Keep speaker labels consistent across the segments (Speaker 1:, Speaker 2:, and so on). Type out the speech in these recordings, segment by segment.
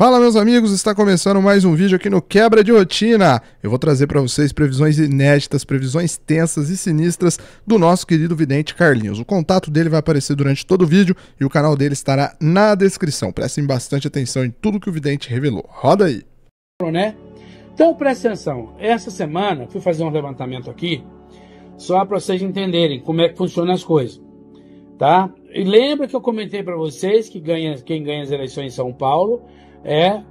Speaker 1: Fala meus amigos, está começando mais um vídeo aqui no Quebra de Rotina. Eu vou trazer para vocês previsões inéditas, previsões tensas e sinistras do nosso querido vidente Carlinhos. O contato dele vai aparecer durante todo o vídeo e o canal dele estará na descrição. Prestem bastante atenção em tudo que o vidente revelou. Roda aí. Né? Então preste atenção. Essa semana fui fazer um levantamento aqui só para vocês entenderem como é que funcionam as coisas, tá? E lembra que eu comentei para vocês que ganha, quem ganha as eleições em São Paulo é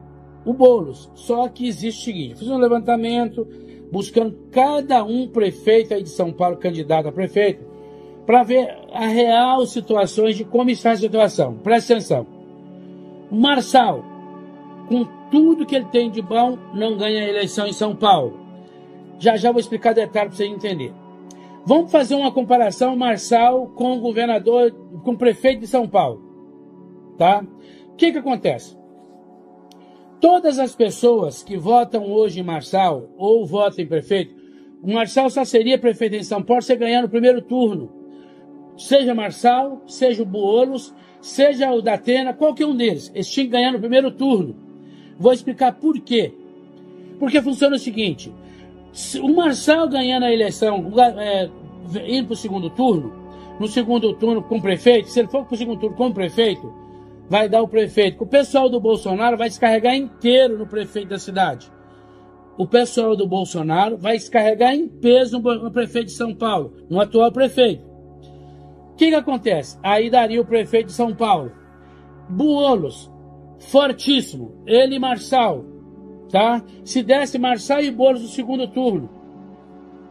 Speaker 1: o Boulos. Só que existe o seguinte: fiz um levantamento buscando cada um prefeito aí de São Paulo, candidato a prefeito, para ver a real situações de como está a situação. Presta atenção. Marçal, com tudo que ele tem de bom, não ganha a eleição em São Paulo. Já já vou explicar detalhe para você entender. Vamos fazer uma comparação Marçal com o governador, com o prefeito de São Paulo, tá? O que que acontece? Todas as pessoas que votam hoje em Marçal ou votam em prefeito, o Marçal só seria prefeito em São Paulo se ganhar no primeiro turno. Seja Marçal, seja o Boulos, seja o Datena, qualquer um deles. Eles tinham que ganhar no primeiro turno. Vou explicar por quê. Porque funciona o seguinte: se o Marçal ganhando a eleição, é, indo para o segundo turno, no segundo turno com o prefeito, se ele for para o segundo turno com o prefeito, vai dar o prefeito. O pessoal do Bolsonaro vai descarregar inteiro no prefeito da cidade. O pessoal do Bolsonaro vai descarregar em peso no prefeito de São Paulo, no atual prefeito. O que, que acontece? Aí daria o prefeito de São Paulo. Buolos, fortíssimo. Ele e Marçal, tá? Se desse Marçal e Boulos no segundo turno.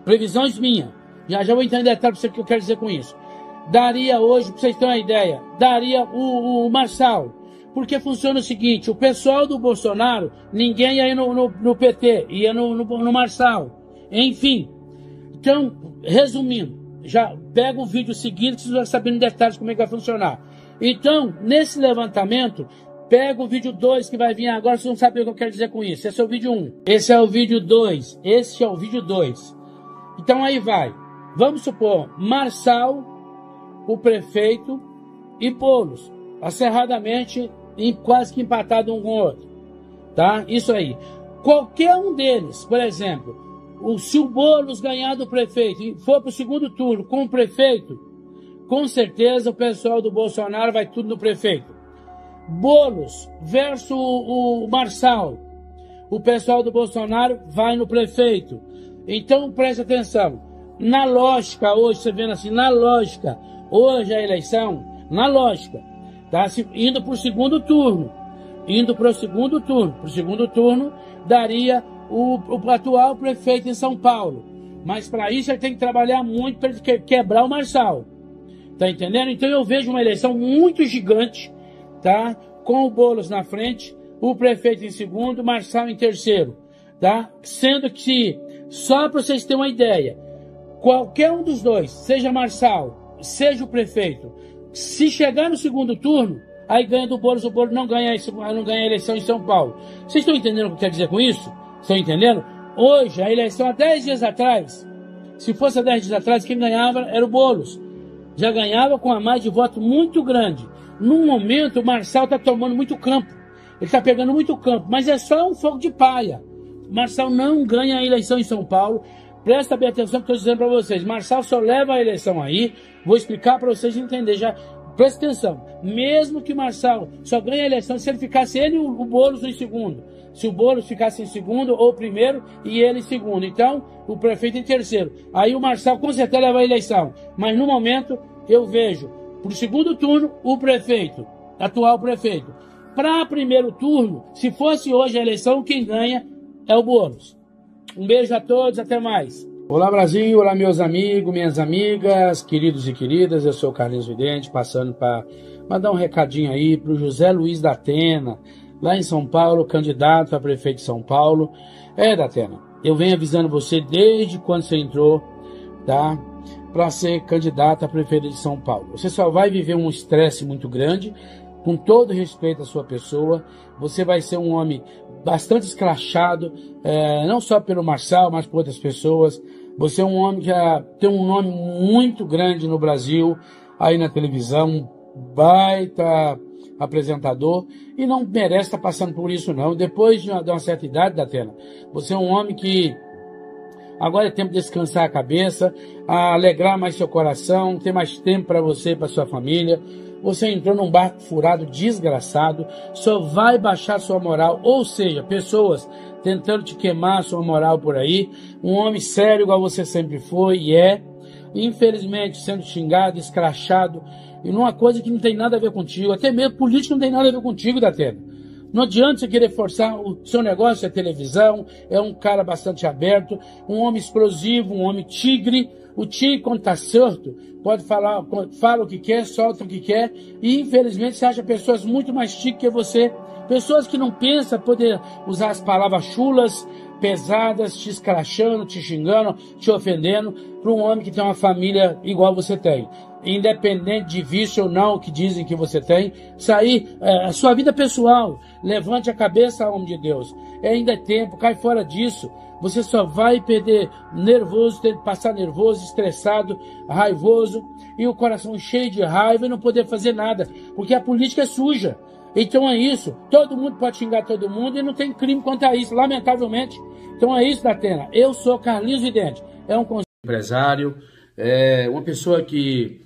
Speaker 1: Previsões minha. Já já vou entrar em detalhe para você o que eu quero dizer com isso daria hoje, para vocês terem uma ideia, daria o, o Marçal. Porque funciona o seguinte: o pessoal do Bolsonaro, ninguém ia no, no, no PT, ia no, no, no Marçal. Enfim. Então, resumindo, já pega o vídeo seguinte, vocês vão saber em detalhes como é que vai funcionar. Então, nesse levantamento, pega o vídeo 2 que vai vir agora, vocês vão saber o que eu quero dizer com isso. Esse é o vídeo 1. Um. Esse é o vídeo 2. Esse é o vídeo 2. Então aí vai. Vamos supor, Marçal o prefeito e Poulos, acerradamente e quase que empatado um com o outro. Tá? Isso aí. Qualquer um deles, por exemplo, o, se o Boulos ganhar do prefeito e for para o segundo turno com o prefeito, com certeza o pessoal do Bolsonaro vai tudo no prefeito. Boulos versus o, o Marçal, o pessoal do Bolsonaro vai no prefeito. Então preste atenção. Na lógica, hoje você vendo assim, na lógica, hoje a eleição, na lógica, está indo para o segundo turno. Indo para o segundo turno. Para o segundo turno, daria o, o atual prefeito em São Paulo. Mas para isso ele tem que trabalhar muito para que, quebrar o Marçal. Tá entendendo? Então eu vejo uma eleição muito gigante, tá? Com o Boulos na frente, o prefeito em segundo, Marçal em terceiro, tá? Sendo que, só para vocês terem uma ideia, qualquer um dos dois, seja Marçal seja o prefeito. Se chegar no segundo turno, aí ganha do Boulos, o Boulos não ganha, não ganha a eleição em São Paulo. Vocês estão entendendo o que eu quero dizer com isso? Estão entendendo? Hoje, a eleição há 10 dias atrás, se fosse há 10 dias atrás, quem ganhava era o Boulos. Já ganhava com a mais de voto muito grande. Num momento, o Marçal está tomando muito campo. Ele está pegando muito campo, mas é só um fogo de palha. Marçal não ganha a eleição em São Paulo. Presta bem atenção no que eu estou dizendo para vocês. Marçal só leva a eleição aí. Vou explicar para vocês entender já. Presta atenção. Mesmo que Marçal só ganhe a eleição se ele ficasse ele e o Boulos em segundo. Se o Boulos ficasse em segundo ou primeiro e ele em segundo. Então, o prefeito em terceiro. Aí o Marçal com certeza leva a eleição. Mas no momento, eu vejo para o segundo turno o prefeito, atual prefeito. Para primeiro turno, se fosse hoje a eleição, quem ganha é o Boulos. Um beijo a todos, até mais. Olá Brasil, olá meus amigos, minhas amigas, queridos e queridas, eu sou o Carlinhos Vidente, passando para mandar um recadinho aí para o José Luiz da Atena, lá em São Paulo, candidato a prefeito de São Paulo. É, da Atena, eu venho avisando você desde quando você entrou, tá? Para ser candidato a prefeito de São Paulo. Você só vai viver um estresse muito grande, com todo respeito à sua pessoa. Você vai ser um homem bastante escrachado, é, não só pelo Marçal, mas por outras pessoas. Você é um homem que é, tem um nome muito grande no Brasil, aí na televisão, baita apresentador, e não merece estar tá passando por isso, não. Depois de uma, de uma certa idade, da você é um homem que Agora é tempo de descansar a cabeça, alegrar mais seu coração, ter mais tempo para você e para sua família. Você entrou num barco furado desgraçado, só vai baixar sua moral. Ou seja, pessoas tentando te queimar sua moral por aí. Um homem sério, igual você sempre foi e é. Infelizmente, sendo xingado, escrachado, e numa coisa que não tem nada a ver contigo. Até mesmo política não tem nada a ver contigo, da Datena. Não adianta você querer forçar o seu negócio, é televisão, é um cara bastante aberto, um homem explosivo, um homem tigre. O tigre, quando tá certo, pode falar, fala o que quer, solta o que quer, e infelizmente você acha pessoas muito mais chiques que você, pessoas que não pensam poder usar as palavras chulas, pesadas, te escrachando, te xingando, te ofendendo, para um homem que tem uma família igual você tem. Independente de vício ou não que dizem que você tem, sair é, a sua vida pessoal, levante a cabeça, homem de Deus. É ainda é tempo, cai fora disso. Você só vai perder nervoso, ter, passar nervoso, estressado, raivoso e o coração cheio de raiva e não poder fazer nada, porque a política é suja. Então é isso. Todo mundo pode xingar todo mundo e não tem crime contra isso, lamentavelmente. Então é isso, Datena. Eu sou Carlinhos Vidente. É um empresário, é uma pessoa que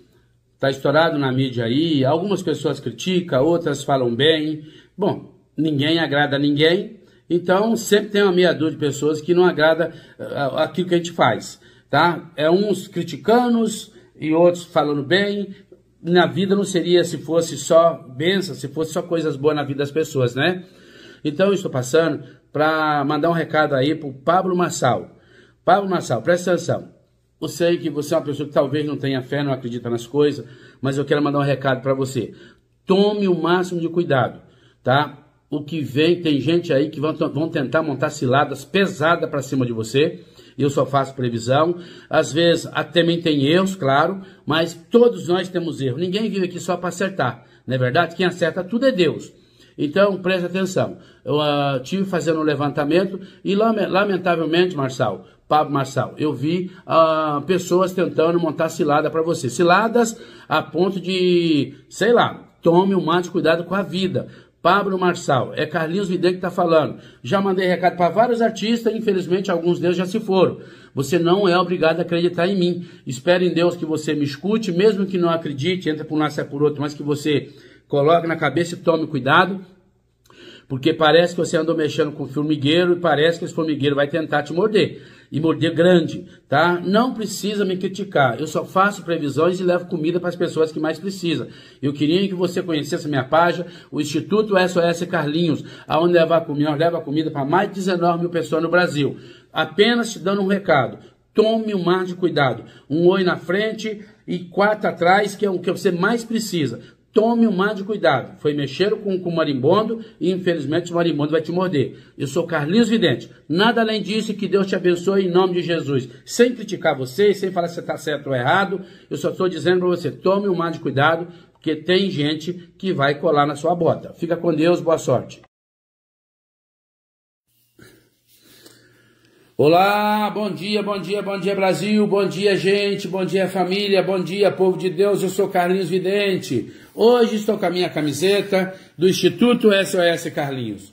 Speaker 1: está estourado na mídia aí. Algumas pessoas criticam, outras falam bem. Bom, ninguém agrada ninguém. Então, sempre tem uma meia dúzia de pessoas que não agrada eh, aquilo que a gente faz, tá? É uns criticando e outros falando bem. Na vida não seria se fosse só benção, se fosse só coisas boas na vida das pessoas, né? Então, eu estou passando para mandar um recado aí para o Pablo Massal. Pablo Massal, presta atenção. Eu sei que você é uma pessoa que talvez não tenha fé, não acredita nas coisas, mas eu quero mandar um recado para você. Tome o máximo de cuidado, tá? o que vem, tem gente aí que vão, vão tentar montar ciladas pesadas para cima de você. Eu só faço previsão. Às vezes também tem erros, claro, mas todos nós temos erro. Ninguém vive aqui só para acertar. Não é verdade? Quem acerta tudo é Deus. Então, preste atenção. Eu uh, tive fazendo um levantamento e, lamentavelmente, Marçal, Pablo Marçal, eu vi uh, pessoas tentando montar cilada para você. Ciladas a ponto de, sei lá, tome um mais de cuidado com a vida. Pablo Marçal, é Carlinhos Vidente que está falando. Já mandei recado para vários artistas, infelizmente alguns deles já se foram. Você não é obrigado a acreditar em mim. Espero em Deus que você me escute, mesmo que não acredite, entra por um lado, sai por outro, mas que você coloque na cabeça e tome cuidado, porque parece que você andou mexendo com formigueiro e parece que esse formigueiro vai tentar te morder e morder grande, tá? Não precisa me criticar. Eu só faço previsões e levo comida para as pessoas que mais precisam. Eu queria que você conhecesse a minha página, o Instituto SOS Carlinhos, aonde leva comida, leva comida para mais de 19 mil pessoas no Brasil. Apenas te dando um recado. Tome o um mar de cuidado. Um oi na frente e quatro atrás, que é o que você mais precisa tome o mais de cuidado. Foi mexer com, com o marimbondo e infelizmente o marimbondo vai te morder. Eu sou Carlinhos Vidente. Nada além disso que Deus te abençoe em nome de Jesus. Sem criticar você, sem falar se está certo ou errado, eu só estou dizendo para você, tome o mais de cuidado, porque tem gente que vai colar na sua bota. Fica com Deus, boa sorte. Olá, bom dia, bom dia, bom dia Brasil, bom dia gente, bom dia família, bom dia povo de Deus, eu sou Carlinhos Vidente. Hoje estou com a minha camiseta do Instituto SOS Carlinhos.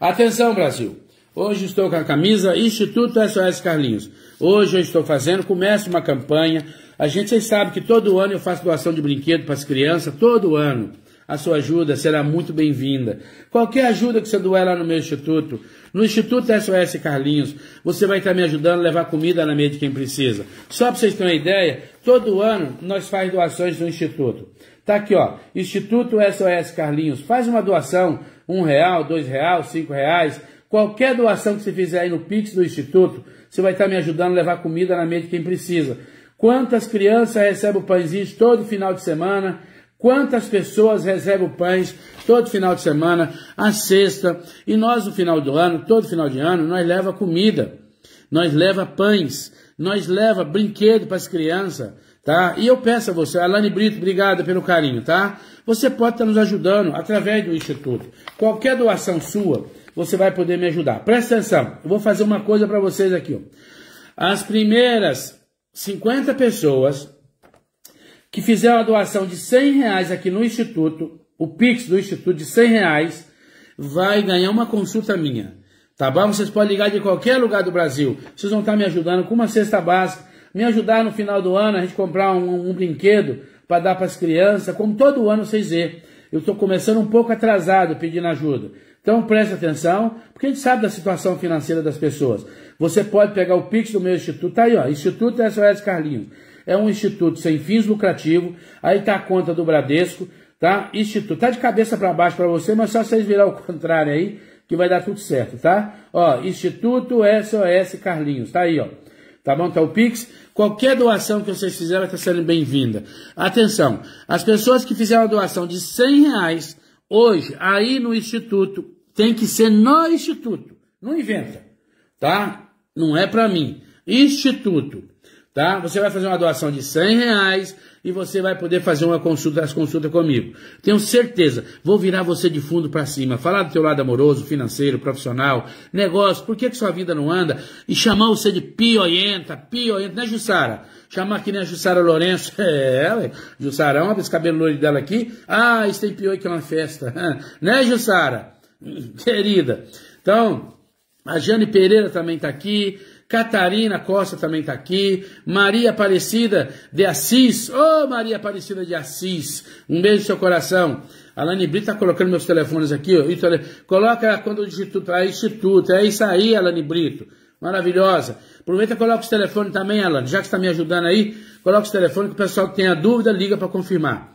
Speaker 1: Atenção Brasil, hoje estou com a camisa Instituto SOS Carlinhos. Hoje eu estou fazendo, começo uma campanha. A gente sabe que todo ano eu faço doação de brinquedo para as crianças, todo ano. A sua ajuda será muito bem-vinda. Qualquer ajuda que você doer lá no meu instituto, no Instituto SOS Carlinhos, você vai estar me ajudando a levar comida na mesa de quem precisa. Só para vocês terem uma ideia, todo ano nós faz doações no Instituto. Tá aqui, ó, Instituto SOS Carlinhos. Faz uma doação, um real, dois reais, cinco reais. Qualquer doação que você fizer aí no Pix do Instituto, você vai estar me ajudando a levar comida na mesa de quem precisa. Quantas crianças recebem o pãezinho todo final de semana? Quantas pessoas recebem pães todo final de semana, a sexta, e nós no final do ano, todo final de ano, nós leva comida, nós leva pães, nós leva brinquedo para as crianças, tá? E eu peço a você, Alane Brito, obrigada pelo carinho, tá? Você pode estar nos ajudando através do Instituto. Qualquer doação sua, você vai poder me ajudar. Presta atenção, eu vou fazer uma coisa para vocês aqui, ó. As primeiras 50 pessoas que fizeram a doação de 100 reais aqui no Instituto, o Pix do Instituto de 100 reais, vai ganhar uma consulta minha. Tá bom? Vocês podem ligar de qualquer lugar do Brasil. Vocês vão estar me ajudando com uma cesta básica, me ajudar no final do ano a gente comprar um, um brinquedo para dar para as crianças, como todo ano vocês vê. Eu estou começando um pouco atrasado pedindo ajuda. Então preste atenção, porque a gente sabe da situação financeira das pessoas. Você pode pegar o Pix do meu instituto, tá aí, ó, Instituto SOS Carlinhos é um instituto sem fins lucrativos. Aí tá a conta do Bradesco, tá? Instituto. Tá de cabeça para baixo para você, mas só vocês virar o contrário aí que vai dar tudo certo, tá? Ó, Instituto SOS Carlinhos, tá aí, ó. Tá bom? Tá o Pix. Qualquer doação que vocês fizerem está sendo bem-vinda. Atenção, as pessoas que fizeram a doação de 100 reais hoje, aí no Instituto, tem que ser no Instituto. Não inventa, tá? Não é para mim. Instituto tá? Você vai fazer uma doação de 100 reais e você vai poder fazer uma consulta, as consultas comigo. Tenho certeza, vou virar você de fundo para cima, falar do teu lado amoroso, financeiro, profissional, negócio, por que, que sua vida não anda? E chamar você de pioienta, pioienta, né Jussara? Chamar que nem né, a Jussara Lourenço, é, ela Jussara, olha esse cabelo loiro dela aqui, ah, isso tem pioi que é uma festa, né Jussara? Querida, então, a Jane Pereira também está aqui, Catarina Costa também está aqui, Maria Aparecida de Assis, ô oh, Maria Aparecida de Assis, um beijo no seu coração. Alane Brito está colocando meus telefones aqui, ó, coloca quando o Instituto, é Instituto, é isso aí, Alane Brito, maravilhosa. Aproveita e coloca os telefones também, Alane, já que está me ajudando aí, coloca os telefones que o pessoal que tenha dúvida liga para confirmar.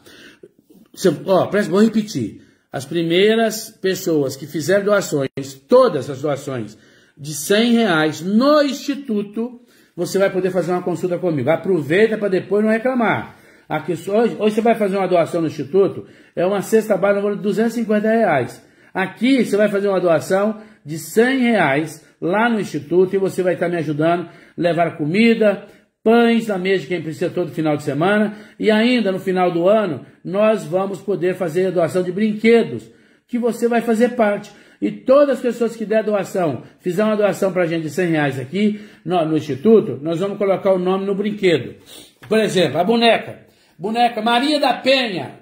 Speaker 1: Você, ó, presta, vou repetir. As primeiras pessoas que fizeram doações, todas as doações, de 100 reais no Instituto, você vai poder fazer uma consulta comigo. Aproveita para depois não reclamar. Aqui, hoje, hoje você vai fazer uma doação no Instituto, é uma cesta básica de 250 reais. Aqui você vai fazer uma doação de 100 reais lá no Instituto e você vai estar me ajudando a levar comida, pães na mesa de quem precisa todo final de semana. E ainda no final do ano, nós vamos poder fazer a doação de brinquedos, que você vai fazer parte. E todas as pessoas que der doação, fizer uma doação para a gente de 100 reais aqui no, no, Instituto, nós vamos colocar o nome no brinquedo. Por exemplo, a boneca. Boneca Maria da Penha.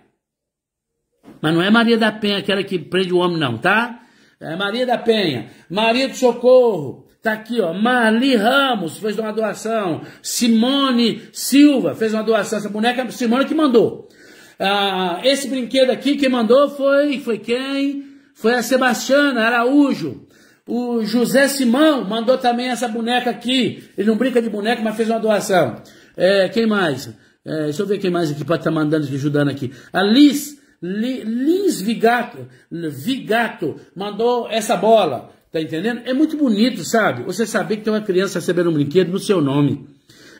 Speaker 1: Mas não é Maria da Penha aquela que prende o homem, não, tá? É Maria da Penha. Maria do Socorro. Tá aqui, ó. Marli Ramos fez uma doação. Simone Silva fez uma doação. Essa boneca, Simone que mandou. Ah, esse brinquedo aqui, quem mandou foi, foi quem? Foi a Sebastiana Araújo. O José Simão mandou também essa boneca aqui. Ele não brinca de boneca, mas fez uma doação. É, quem mais? É, deixa eu ver quem mais aqui pode estar tá mandando, ajudando aqui. A Liz, Li, Liz Vigato, Vigato mandou essa bola. Tá entendendo? É muito bonito, sabe? Você saber que tem uma criança recebendo um brinquedo no seu nome.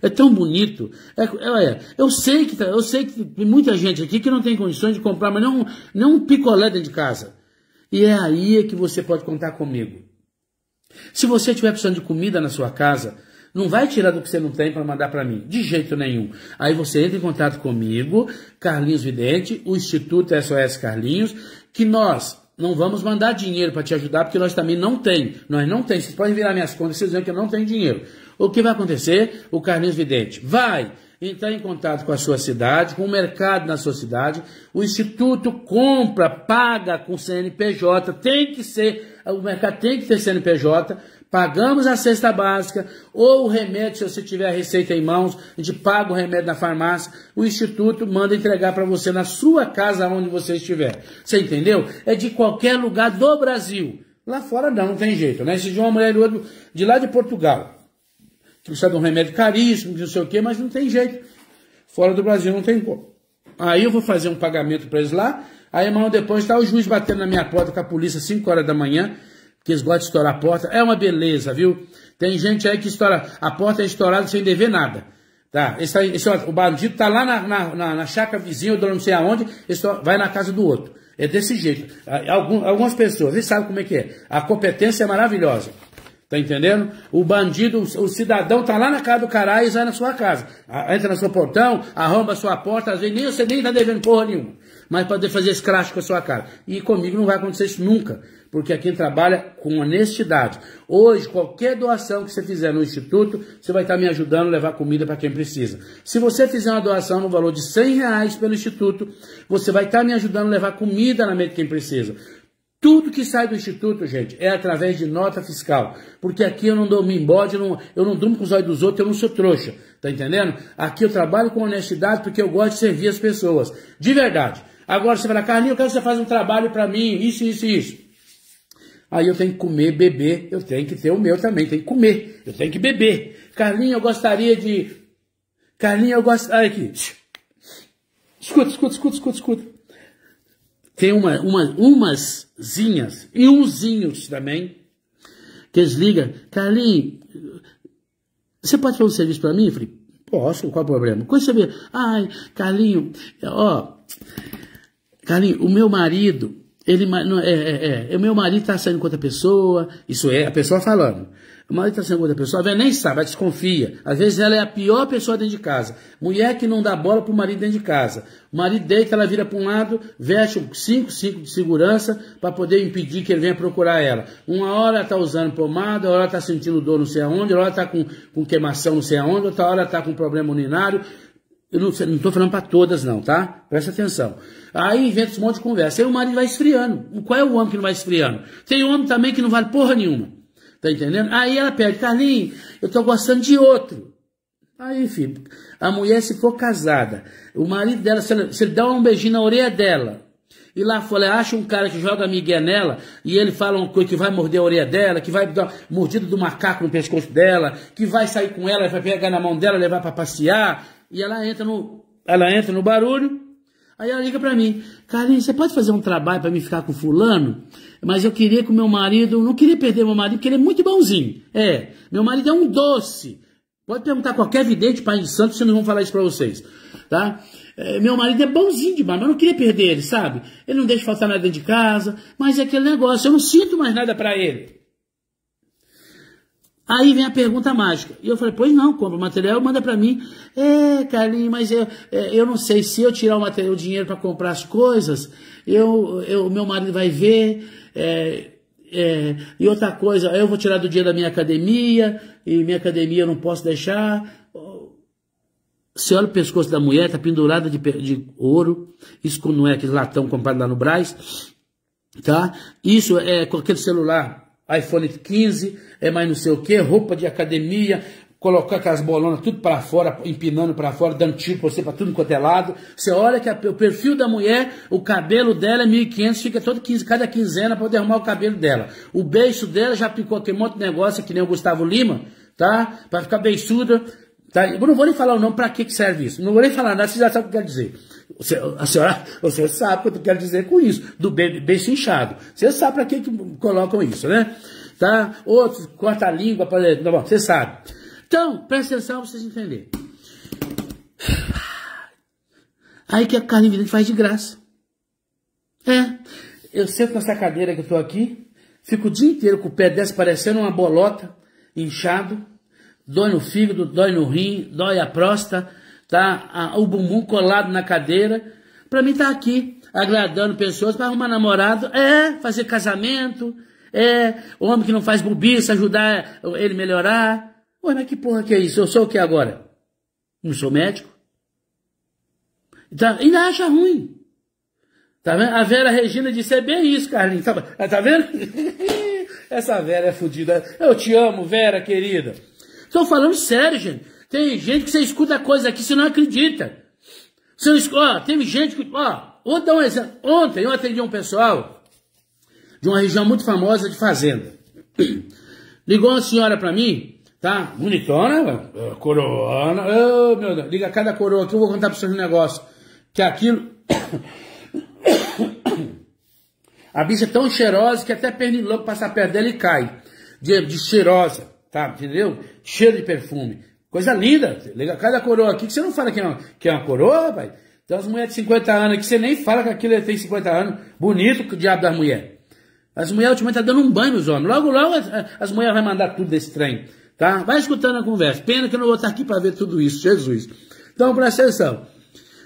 Speaker 1: É tão bonito. É, é, eu sei que tá, eu sei que tem muita gente aqui que não tem condições de comprar, mas não, não um picolé dentro de casa. E é aí é que você pode contar comigo. Se você tiver precisando de comida na sua casa, não vai tirar do que você não tem para mandar para mim, de jeito nenhum. Aí você entra em contato comigo, Carlinhos Vidente, o Instituto SOS Carlinhos, que nós não vamos mandar dinheiro para te ajudar, porque nós também não tem. Nós não tem. Vocês podem virar minhas contas e dizendo que eu não tenho dinheiro. O que vai acontecer? O Carlinhos Vidente vai entrar tá em contato com a sua cidade, com o mercado na sua cidade. O instituto compra, paga com CNPJ, tem que ser, o mercado tem que ter CNPJ. Pagamos a cesta básica ou o remédio, se você tiver a receita em mãos, a gente paga o remédio na farmácia, o instituto manda entregar para você na sua casa onde você estiver. Você entendeu? É de qualquer lugar do Brasil. Lá fora não, não tem jeito, né? Se de uma mulher e outro de lá de Portugal precisa de um remédio caríssimo, não sei o quê, mas não tem jeito. Fora do Brasil não tem como. Aí eu vou fazer um pagamento para eles lá, aí amanhã depois está o juiz batendo na minha porta com a polícia 5 horas da manhã, que eles gostam de estourar a porta. É uma beleza, viu? Tem gente aí que estoura, a porta é estourada sem dever nada. Tá, esse, esse, o bandido tá lá na, na, na, na chácara vizinha, ou não sei aonde, só vai na casa do outro. É desse jeito. Algum, algumas pessoas, eles sabem como é que é. A competência é maravilhosa. Tá entendendo? O bandido, o cidadão tá lá na casa do caralho e sai na sua casa. Entra no seu portão, arromba a sua porta, às vezes nem você nem tá devendo porra nenhuma. Mas pode fazer escracho com a sua cara. E comigo não vai acontecer isso nunca. Porque aqui trabalha com honestidade. Hoje, qualquer doação que você fizer no Instituto, você vai estar tá me ajudando a levar comida para quem precisa. Se você fizer uma doação no valor de 100 reais pelo Instituto, você vai estar tá me ajudando a levar comida na mente de quem precisa. Tudo que sai do Instituto, gente, é através de nota fiscal. Porque aqui eu não dou me embode, eu não, eu não durmo com os olhos dos outros, eu não sou trouxa. Tá entendendo? Aqui eu trabalho com honestidade porque eu gosto de servir as pessoas. De verdade. Agora você fala, Carlinhos, eu quero que você faça um trabalho para mim, isso, isso isso. Aí eu tenho que comer, beber, eu tenho que ter o meu também, tenho que comer, eu tenho que beber. Carlinhos, eu gostaria de. Carlinhos, eu Olha Aqui. Escuta, escuta, escuta, escuta, escuta tem uma, uma, umas zinhas e unzinhos também, que eles ligam, Carlinhos, você pode fazer um serviço para mim? Eu falei, posso, qual é o problema? Quando você vê, ai, Carlinhos, ó, Carlinhos, o meu marido, ele, não, é, é, é, meu marido está saindo com outra pessoa, isso é a pessoa falando. O marido está saindo com outra pessoa, a velha nem sabe, ela desconfia. Às vezes ela é a pior pessoa dentro de casa. Mulher que não dá bola para o marido dentro de casa. O marido deita, ela vira para um lado, veste cinco, cinco de segurança para poder impedir que ele venha procurar ela. Uma hora ela está usando pomada, outra hora está sentindo dor não sei aonde, outra hora está com, com queimação não sei aonde, outra hora está com problema urinário. Eu não estou falando para todas, não, tá? Presta atenção. Aí inventa um monte de conversa. Aí o marido vai esfriando. Qual é o homem que não vai esfriando? Tem homem também que não vale porra nenhuma. Tá entendendo? Aí ela pede, Carlinhos, eu tô gostando de outro. Aí, filho, a mulher, se for casada, o marido dela, se ele, se ele dá um beijinho na orelha dela, e lá fala, acha um cara que joga migué nela e ele fala uma coisa que vai morder a orelha dela, que vai dar mordida do macaco no pescoço dela, que vai sair com ela, vai pegar na mão dela, levar para passear. E ela entra no, ela entra no barulho. Aí ela liga para mim, Carlinhos, você pode fazer um trabalho para mim ficar com fulano? Mas eu queria que o meu marido, não queria perder meu marido, porque ele é muito bonzinho. É, meu marido é um doce. Pode perguntar qualquer vidente, pai de santo, se não vão falar isso para vocês, tá? É, meu marido é bonzinho demais, mas eu não queria perder ele, sabe? Ele não deixa faltar nada dentro de casa, mas é aquele negócio, eu não sinto mais nada para ele. Aí vem a pergunta mágica. E eu falei, pois não, compra o material, manda para mim. É, Carlinhos, mas eu, é, eu não sei se eu tirar o material, o dinheiro para comprar as coisas, eu, eu, meu marido vai ver. É, é, e outra coisa, eu vou tirar do dia da minha academia, e minha academia eu não posso deixar. Você olha o pescoço da mulher, tá pendurada de, de ouro. Isso não é aquele latão comprado lá no Braz, tá? Isso é com aquele celular iPhone 15, é mais não sei o que, roupa de academia, colocar aquelas bolonas tudo para fora, empinando para fora, dando tiro para você para tudo quanto é lado. Você olha que a, o perfil da mulher, o cabelo dela é 1.500, fica todo 15, cada quinzena para derrumar o cabelo dela. O beijo dela já picou aquele monte de negócio, que nem o Gustavo Lima, tá? Para ficar beiçuda. Tá? Eu não vou nem falar o nome, para que, que serve isso. Não vou nem falar nada, vocês já sabem o que eu quero dizer. Você, a senhora, você sabe o que eu quero dizer com isso, do beiço inchado. Você sabe para que, que colocam isso, né? Tá? Outros corta a língua para. Tá bom, você sabe. Então, presta atenção para vocês entenderem. Aí que a carne vidente faz de graça. É. Eu sento nessa cadeira que eu estou aqui, fico o dia inteiro com o pé desse parecendo uma bolota, inchado, dói no fígado, dói no rim, dói a próstata tá? o bumbum colado na cadeira, para mim tá aqui, agradando pessoas para arrumar namorado, é, fazer casamento, é, homem que não faz bobiça, ajudar ele melhorar. Ué, mas que porra que é isso? Eu sou o que agora? Não sou médico? Então, ainda acha ruim. Tá vendo? A Vera Regina disse, é bem isso, Carlinhos. Tá, tá vendo? Essa Vera é fodida. Eu te amo, Vera, querida. Estou falando sério, gente. Tem gente que você escuta coisa aqui, você não acredita. Você não, ó, teve gente que. Ó, vou dar um exemplo. Ontem eu atendi um pessoal de uma região muito famosa de fazenda. Ligou uma senhora para mim, tá? Bonitona, eh, coroana. Oh, meu Deus. Liga cada coroa aqui, eu vou contar para vocês um negócio. Que aquilo. A bicha é tão cheirosa que até pernilongo passar perto dela e cai. De, de cheirosa, tá? Entendeu? Cheiro de perfume. Coisa linda. Cada coroa aqui que você não fala que é uma, que é uma coroa, rapaz. Tem umas mulheres de 50 anos que você nem fala que aquilo tem 50 anos. Bonito que o diabo das mulheres. As mulheres ultimamente estão tá dando um banho nos homens. Logo, logo as, as mulheres vão mandar tudo desse trem. Tá? Vai escutando a conversa. Pena que eu não vou estar aqui para ver tudo isso, Jesus. Então presta atenção.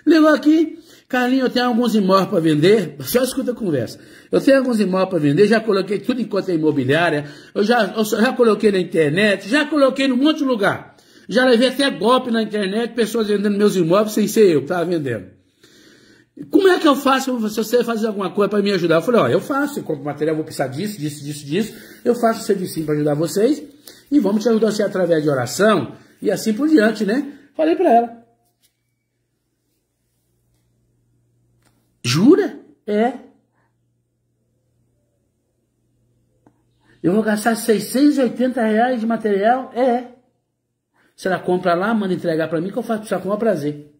Speaker 1: Ligou aqui, Carlinhos, eu tenho alguns imóveis para vender. Só escuta a conversa. Eu tenho alguns imóveis para vender, já coloquei tudo enquanto é imobiliária, eu já, eu já coloquei na internet, já coloquei num monte de lugar. Já levei até golpe na internet, pessoas vendendo meus imóveis sem ser eu que estava vendendo. Como é que eu faço se você fazer alguma coisa para me ajudar? Eu falei, ó, eu faço, eu compro material, vou precisar disso, disso, disso, disso. Eu faço o serviço para ajudar vocês e vamos te ajudar você através de oração e assim por diante, né? Falei para ela. Jura? É. Eu vou gastar 680 reais de material? É. Se ela compra lá, manda entregar para mim, que eu faço isso com o maior prazer.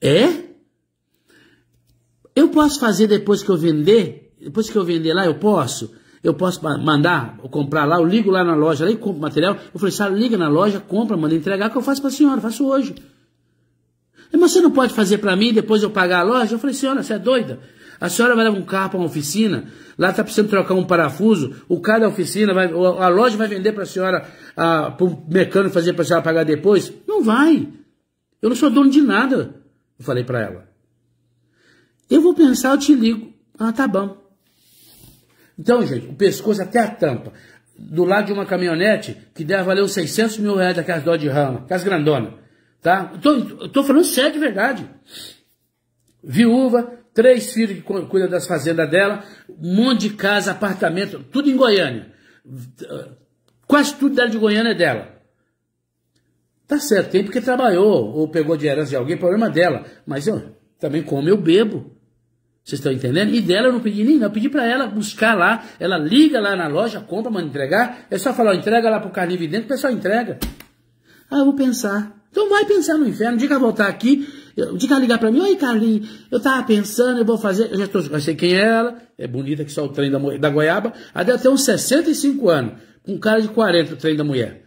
Speaker 1: É? Eu posso fazer depois que eu vender? Depois que eu vender lá, eu posso? Eu posso mandar, ou comprar lá, eu ligo lá na loja, lá e compro material. Eu falei, Sara, liga na loja, compra, manda entregar, que eu faço para a senhora, faço hoje. Mas você não pode fazer para mim depois eu pagar a loja? Eu falei, senhora, você é doida? A senhora vai dar um carro para uma oficina, lá está precisando trocar um parafuso, o cara da oficina, vai, a loja vai vender para a senhora, para o mecânico fazer para a senhora pagar depois? Não vai. Eu não sou dono de nada, eu falei para ela. Eu vou pensar, eu te ligo. Ah, tá bom. Então, gente, o pescoço até a tampa, do lado de uma caminhonete que deve valer uns 600 mil reais daquelas Dodge Ram, aquelas grandonas, tá? Eu tô, eu tô falando sério de verdade. Viúva, três filhos que cuidam das fazendas dela, um monte de casa, apartamento, tudo em Goiânia. Quase tudo dela de Goiânia é dela. Tá certo, tem porque trabalhou ou pegou de herança de alguém, é problema dela. Mas eu também como eu bebo. Vocês estão entendendo? E dela eu não pedi nem, não. Eu pedi para ela buscar lá. Ela liga lá na loja, compra, manda entregar. É só falar, entrega lá pro carne dentro, o pessoal entrega. Ah, eu vou pensar. Então vai pensar no inferno. Diga voltar aqui de cara tá ligar para mim, oi Carlinhos, eu tava pensando, eu vou fazer. Eu já tô, eu sei quem é ela, é bonita que só o trem da, da goiaba. Ela deve ter uns 65 anos, com um cara de 40 o trem da mulher.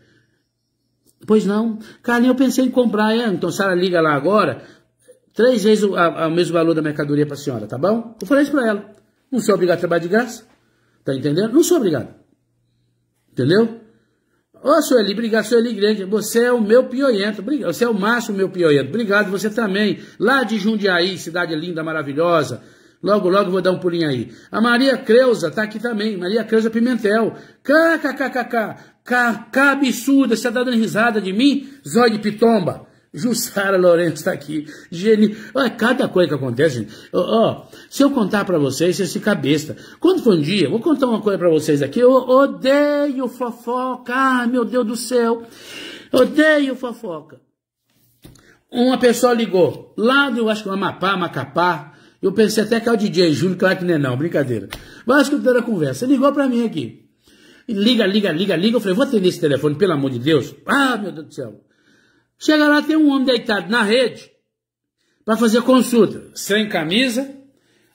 Speaker 1: Pois não, Carlinhos, eu pensei em comprar, é? Então a senhora liga lá agora, três vezes o, a, a, o mesmo valor da mercadoria para a senhora, tá bom? Eu falei isso para ela. Não sou obrigado a trabalhar de graça, tá entendendo? Não sou obrigado. Entendeu? Ô, Sueli, obrigado, Sueli Grande. Você é o meu pioiento. Você é o máximo meu pioiento. Obrigado, você também. Lá de Jundiaí, cidade linda, maravilhosa. Logo, logo vou dar um pulinho aí. A Maria Creuza tá aqui também. Maria Creuza Pimentel. KKKKK. KK absurda. Você tá dando risada de mim? Zóio de pitomba. Jussara Lourenço está aqui. Geni... Olha, cada coisa que acontece, gente. oh, oh, se eu contar para vocês, vocês ficam besta. Quando foi um dia, vou contar uma coisa para vocês aqui. Eu odeio fofoca. Ah, meu Deus do céu. Odeio fofoca. Uma pessoa ligou lá do, acho que é Amapá, Macapá. Eu pensei até que é o DJ Júnior, claro que não é não, brincadeira. Vai escutando a conversa. Ligou para mim aqui. Liga, liga, liga, liga. Eu falei, vou atender esse telefone, pelo amor de Deus. Ah, meu Deus do céu. Chega lá, tem um homem deitado na rede para fazer consulta, sem camisa.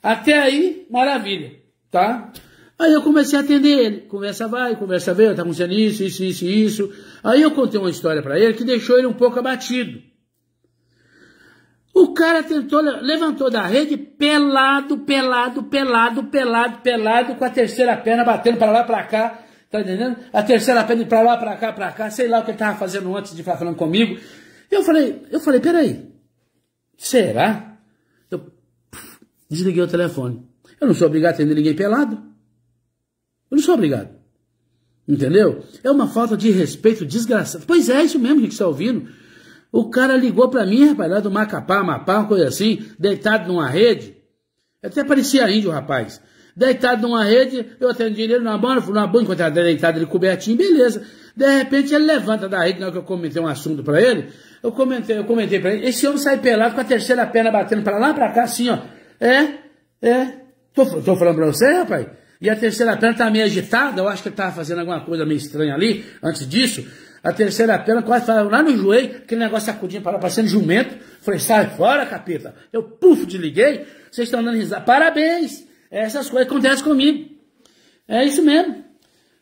Speaker 1: Até aí, maravilha, tá? Aí eu comecei a atender ele. Conversa vai, conversa vem, tá acontecendo isso, isso, isso, isso. Aí eu contei uma história para ele que deixou ele um pouco abatido. O cara tentou, levantou da rede pelado, pelado, pelado, pelado, pelado, com a terceira perna batendo para lá, para cá. Tá entendendo? A terceira pele para lá, para cá, para cá, sei lá o que ele tava fazendo antes de ficar falando comigo. Eu falei, eu falei, peraí, será? Eu desliguei o telefone. Eu não sou obrigado a atender ninguém pelado. Eu não sou obrigado. Entendeu? É uma falta de respeito desgraçada. Pois é, isso mesmo que você tá ouvindo. O cara ligou para mim, rapaz, lá do Macapá, Amapá, uma coisa assim, deitado numa rede. Até parecia índio, rapaz deitado numa rede, eu atendo ele na mão, fui na banca, encontrei deitado ele cobertinho, beleza. De repente ele levanta da rede, na hora que eu comentei um assunto para ele, eu comentei, eu comentei para ele, esse homem sai pelado com a terceira perna batendo para lá, para cá, assim, ó. É, é, tô, tô falando para você, rapaz. E a terceira perna tá meio agitada, eu acho que ele tava fazendo alguma coisa meio estranha ali, antes disso. A terceira perna quase saiu lá no joelho, aquele negócio sacudindo para lá, parecendo jumento. Falei, sai fora, capeta. Eu, puf, desliguei. Vocês estão dando risada. Parabéns! Essas coisas acontecem comigo. É isso mesmo.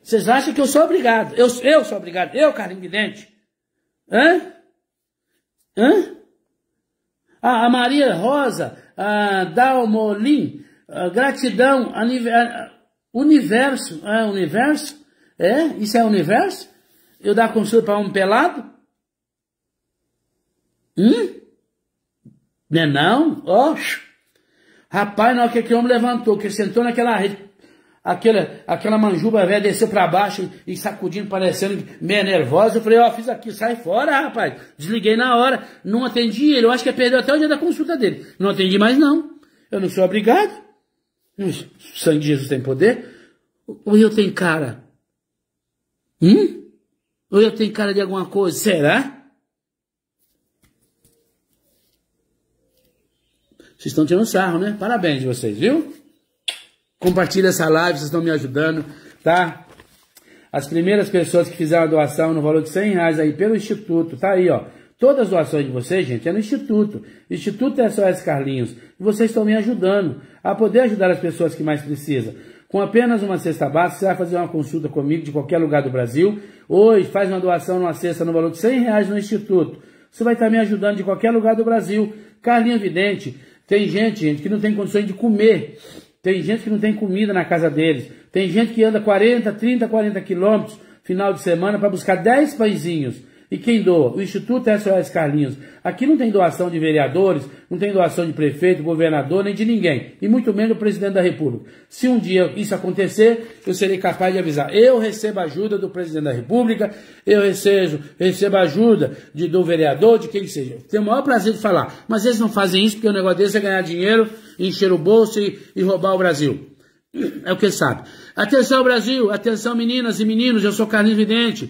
Speaker 1: Vocês acham que eu sou obrigado? Eu, eu sou obrigado. Eu, de dente. Hã? Hã? Ah, a Maria Rosa, a Dalmolin, a gratidão, a, a, universo. É universo? É? Isso é universo? Eu dar consulta para um pelado? Hum? Não é não? Ó, oh, Rapaz, na hora que aquele homem levantou, que ele sentou naquela rede, aquela, aquela manjuba velha desceu para baixo e sacudindo, parecendo meio nervosa. Eu falei, ó, oh, fiz aqui, sai fora, rapaz. Desliguei na hora, não atendi ele. Eu acho que perdeu até o dia da consulta dele. Não atendi mais, não. Eu não sou obrigado. O hum, sangue de Jesus tem poder. Ou eu tenho cara? Hum? Ou eu tenho cara de alguma coisa? Será? Vocês estão tirando sarro, né? Parabéns de vocês, viu? Compartilha essa live, vocês estão me ajudando, tá? As primeiras pessoas que fizeram a doação no valor de 100 reais aí pelo Instituto, tá aí, ó. Todas as doações de vocês, gente, é no Instituto. Instituto é só S. Carlinhos. E vocês estão me ajudando a poder ajudar as pessoas que mais precisam. Com apenas uma cesta básica, você vai fazer uma consulta comigo de qualquer lugar do Brasil. Hoje, faz uma doação numa cesta no valor de 100 reais no Instituto. Você vai estar me ajudando de qualquer lugar do Brasil. Carlinhos Vidente, tem gente, gente, que não tem condições de comer. Tem gente que não tem comida na casa deles. Tem gente que anda 40, 30, 40 quilômetros final de semana para buscar 10 pãezinhos. E quem doa? O Instituto SOS Carlinhos. Aqui não tem doação de vereadores, não tem doação de prefeito, governador, nem de ninguém. E muito menos o presidente da República. Se um dia isso acontecer, eu serei capaz de avisar. Eu recebo ajuda do presidente da República, eu recebo, recebo ajuda de, do vereador, de quem seja. Tenho o maior prazer de falar. Mas eles não fazem isso porque o negócio deles é ganhar dinheiro, encher o bolso e, e roubar o Brasil. É o que sabe. Atenção, Brasil! Atenção, meninas e meninos! Eu sou Carlinhos Vidente.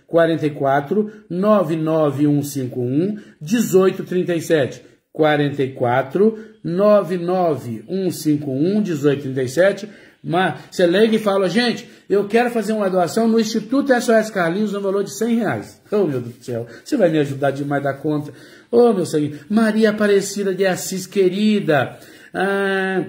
Speaker 1: 44 99151 1837. 44 99151 1837. Mas você liga e fala, gente, eu quero fazer uma doação no Instituto SOS Carlinhos no valor de 100 reais. Oh, meu Deus do céu, você vai me ajudar demais da conta. Oh, meu Senhor, Maria Aparecida de Assis, querida. Ah,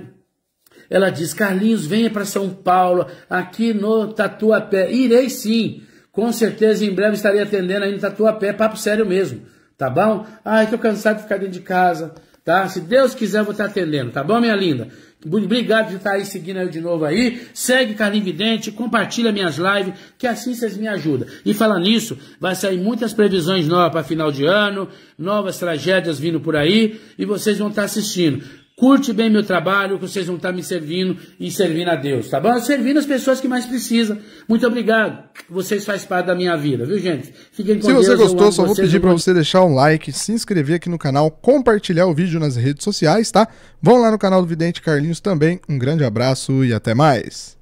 Speaker 1: ela diz, Carlinhos, venha para São Paulo, aqui no Tatuapé. Irei sim. Com certeza em breve estarei atendendo aí no Tatuapé, papo sério mesmo, tá bom? Ai, tô cansado de ficar dentro de casa, tá? Se Deus quiser eu vou estar atendendo, tá bom, minha linda? Obrigado por estar aí seguindo eu de novo aí. Segue Carlinhos Vidente, compartilha minhas lives, que assim vocês me ajudam. E falando nisso, vai sair muitas previsões novas para final de ano, novas tragédias vindo por aí, e vocês vão estar assistindo. Curte bem meu trabalho, que vocês vão estar me servindo e servindo a Deus, tá bom? Servindo as pessoas que mais precisam. Muito obrigado. Vocês fazem parte da minha vida, viu, gente? Fiquem com se Deus. Se você gostou, só vou pedir para você deixar um like, se inscrever aqui no canal, compartilhar o vídeo nas redes sociais, tá? Vão lá no canal do Vidente Carlinhos também. Um grande abraço e até mais.